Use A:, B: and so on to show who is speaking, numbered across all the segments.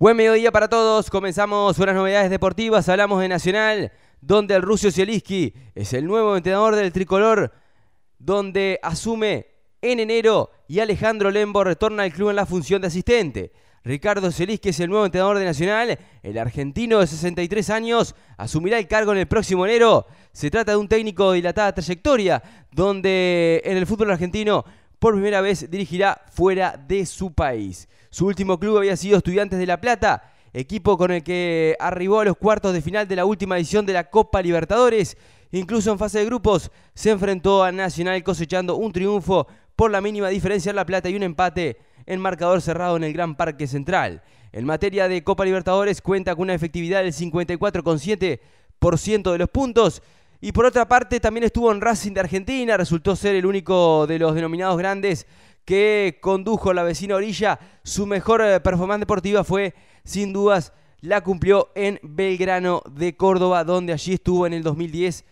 A: Buen mediodía para todos. Comenzamos unas novedades deportivas. Hablamos de Nacional, donde el Rusio Zielinski es el nuevo entrenador del tricolor, donde asume en enero y Alejandro Lembo retorna al club en la función de asistente. Ricardo Zielinski es el nuevo entrenador de Nacional. El argentino de 63 años asumirá el cargo en el próximo enero. Se trata de un técnico de dilatada trayectoria, donde en el fútbol argentino por primera vez dirigirá fuera de su país. Su último club había sido Estudiantes de La Plata, equipo con el que arribó a los cuartos de final de la última edición de la Copa Libertadores. Incluso en fase de grupos se enfrentó a Nacional cosechando un triunfo por la mínima diferencia en La Plata y un empate en marcador cerrado en el Gran Parque Central. En materia de Copa Libertadores cuenta con una efectividad del 54,7% de los puntos. Y por otra parte también estuvo en Racing de Argentina, resultó ser el único de los denominados grandes que condujo la vecina orilla, su mejor eh, performance deportiva fue, sin dudas, la cumplió en Belgrano de Córdoba, donde allí estuvo en el 2010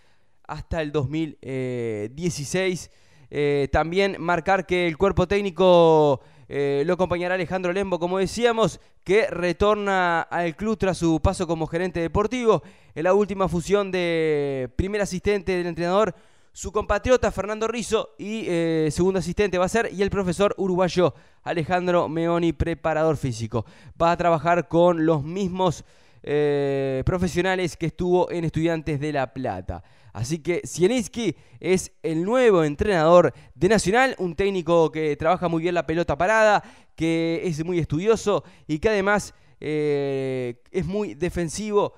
A: hasta el 2016. Eh, también marcar que el cuerpo técnico eh, lo acompañará Alejandro Lembo, como decíamos, que retorna al club tras su paso como gerente deportivo. En la última fusión de primer asistente del entrenador su compatriota Fernando Rizzo y eh, segundo asistente va a ser y el profesor uruguayo Alejandro Meoni, preparador físico. Va a trabajar con los mismos eh, profesionales que estuvo en Estudiantes de La Plata. Así que Sieniski es el nuevo entrenador de Nacional, un técnico que trabaja muy bien la pelota parada, que es muy estudioso y que además eh, es muy defensivo,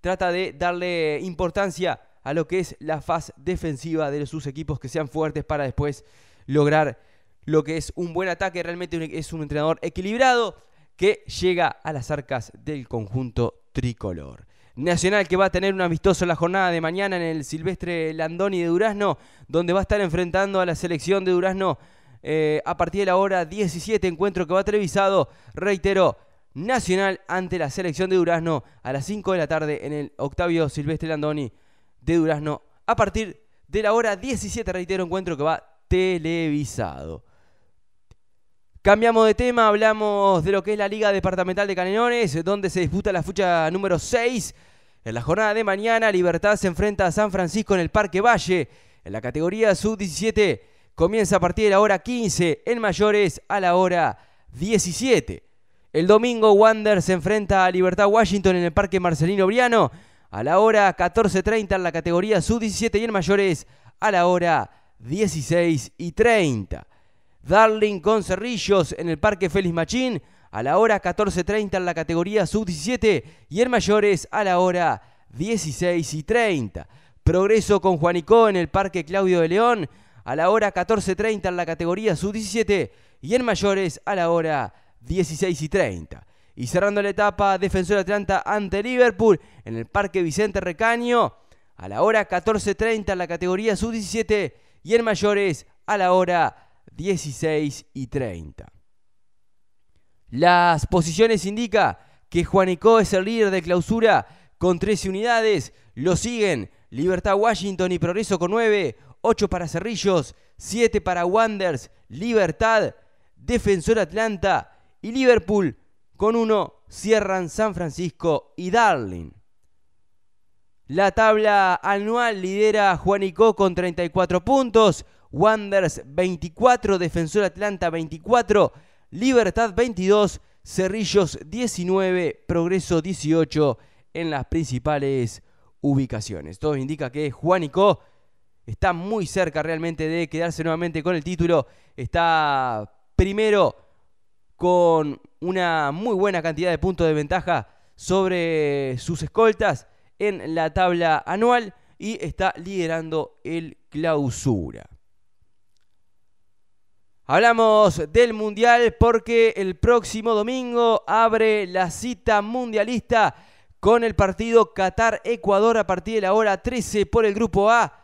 A: trata de darle importancia a lo que es la faz defensiva de sus equipos que sean fuertes para después lograr lo que es un buen ataque. Realmente e-, es un entrenador equilibrado que llega a las arcas del conjunto tricolor. Nacional que va a tener un amistoso la jornada de mañana en el Silvestre Landoni de Durazno, donde va a estar enfrentando a la selección de Durazno eh, a partir de la hora 17, encuentro que va televisado, reitero, Nacional ante la selección de Durazno a las 5 de la tarde en el Octavio Silvestre Landoni de Durazno a partir de la hora 17, reitero, encuentro que va televisado. Cambiamos de tema, hablamos de lo que es la Liga Departamental de Canelones, donde se disputa la fucha número 6. En la jornada de mañana, Libertad se enfrenta a San Francisco en el Parque Valle. En la categoría sub-17 comienza a partir de la hora 15, en mayores a la hora 17. El domingo, Wander se enfrenta a Libertad Washington en el Parque Marcelino Briano a la hora 14.30 en la categoría sub-17 y en mayores a la hora 16 y 30. Darling con Cerrillos en el Parque Félix Machín a la hora 14.30 en la categoría sub-17 y en mayores a la hora 16 y 30. Progreso con Juanicó en el Parque Claudio de León a la hora 14.30 en la categoría sub-17 y en mayores a la hora 16 y 30. Y cerrando la etapa, Defensor Atlanta ante Liverpool en el Parque Vicente Recaño a la hora 14.30 la categoría sub-17 y en mayores a la hora 16 y 30. Las posiciones indican que Juanico es el líder de clausura con 13 unidades. Lo siguen Libertad Washington y Progreso con 9, 8 para Cerrillos, 7 para Wanders, Libertad, Defensor Atlanta y Liverpool con uno cierran San Francisco y Darling. La tabla anual lidera Juanico con 34 puntos, Wanders 24, Defensor Atlanta 24, Libertad 22, Cerrillos 19, Progreso 18 en las principales ubicaciones. Todo indica que Juanico está muy cerca realmente de quedarse nuevamente con el título. Está primero con una muy buena cantidad de puntos de ventaja sobre sus escoltas en la tabla anual y está liderando el clausura. Hablamos del Mundial porque el próximo domingo abre la cita mundialista con el partido Qatar-Ecuador a partir de la hora 13 por el Grupo A.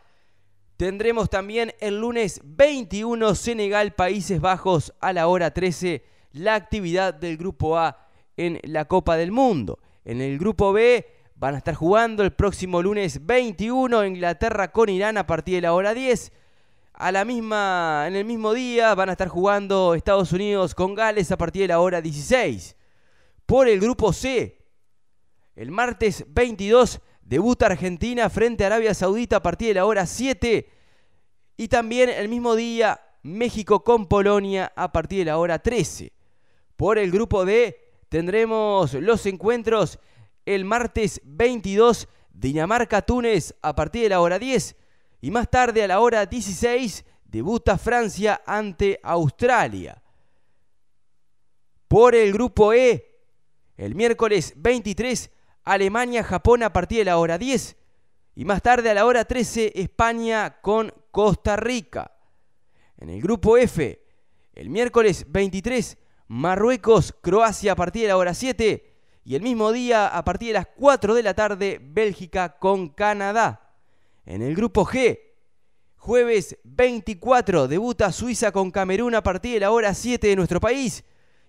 A: Tendremos también el lunes 21 Senegal-Países Bajos a la hora 13 la actividad del Grupo A en la Copa del Mundo. En el Grupo B van a estar jugando el próximo lunes 21 Inglaterra con Irán a partir de la hora 10. A la misma, en el mismo día van a estar jugando Estados Unidos con Gales a partir de la hora 16. Por el Grupo C, el martes 22 debuta Argentina frente a Arabia Saudita a partir de la hora 7. Y también el mismo día México con Polonia a partir de la hora 13 por el grupo D. Tendremos los encuentros el martes 22, Dinamarca-Túnez a partir de la hora 10. Y más tarde a la hora 16, debuta Francia ante Australia. Por el grupo E, el miércoles 23, Alemania-Japón a partir de la hora 10. Y más tarde a la hora 13, España con Costa Rica. En el grupo F, el miércoles 23, Marruecos, Croacia a partir de la hora 7 y el mismo día a partir de las 4 de la tarde Bélgica con Canadá. En el grupo G, jueves 24 debuta Suiza con Camerún a partir de la hora 7 de nuestro país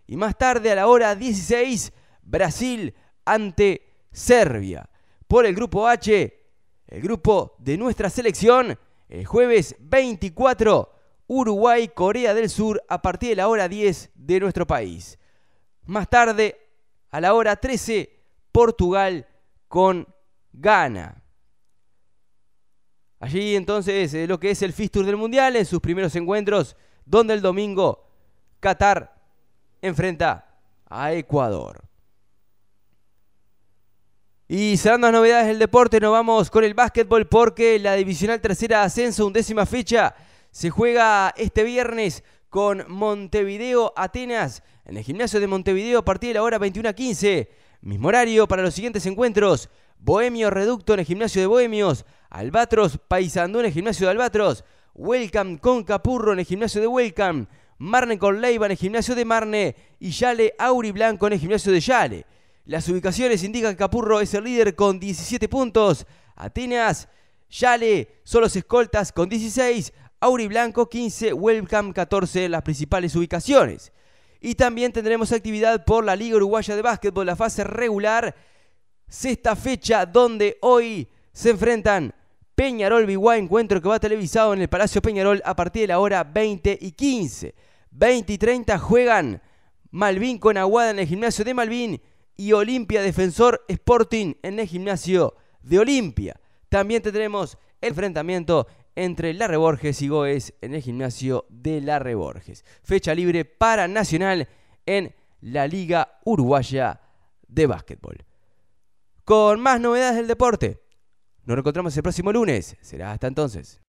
A: y más tarde a la hora 16 Brasil ante Serbia. Por el grupo H, el grupo de nuestra selección, el jueves 24 Uruguay, Corea del Sur a partir de la hora 10 de nuestro país. Más tarde, a la hora 13, Portugal con Ghana. Allí entonces eh, lo que es el Fistur del Mundial en sus primeros encuentros, donde el domingo Qatar enfrenta a Ecuador. Y cerrando las novedades del deporte, nos vamos con el básquetbol porque la divisional tercera ascenso, undécima fecha, se juega este viernes con Montevideo Atenas en el gimnasio de Montevideo a partir de la hora 21.15. Mismo horario para los siguientes encuentros. Bohemio Reducto en el gimnasio de Bohemios. Albatros Paisandú en el gimnasio de Albatros. Welcome con Capurro en el gimnasio de Welcome. Marne con Leiva en el gimnasio de Marne. Y Yale Auri Blanco en el gimnasio de Yale. Las ubicaciones indican que Capurro es el líder con 17 puntos. Atenas, Yale solo escoltas con 16. Auriblanco 15, Welcome 14, las principales ubicaciones. Y también tendremos actividad por la Liga Uruguaya de Básquetbol, la fase regular, sexta fecha, donde hoy se enfrentan Peñarol Biguá, encuentro que va televisado en el Palacio Peñarol a partir de la hora 20 y 15. 20 y 30 juegan Malvin con Aguada en el gimnasio de Malvin y Olimpia Defensor Sporting en el gimnasio de Olimpia. También tendremos el enfrentamiento entre La Reborges y Goes en el gimnasio de La Reborges. Fecha libre para Nacional en la Liga Uruguaya de Básquetbol. Con más novedades del deporte. Nos encontramos el próximo lunes. Será hasta entonces.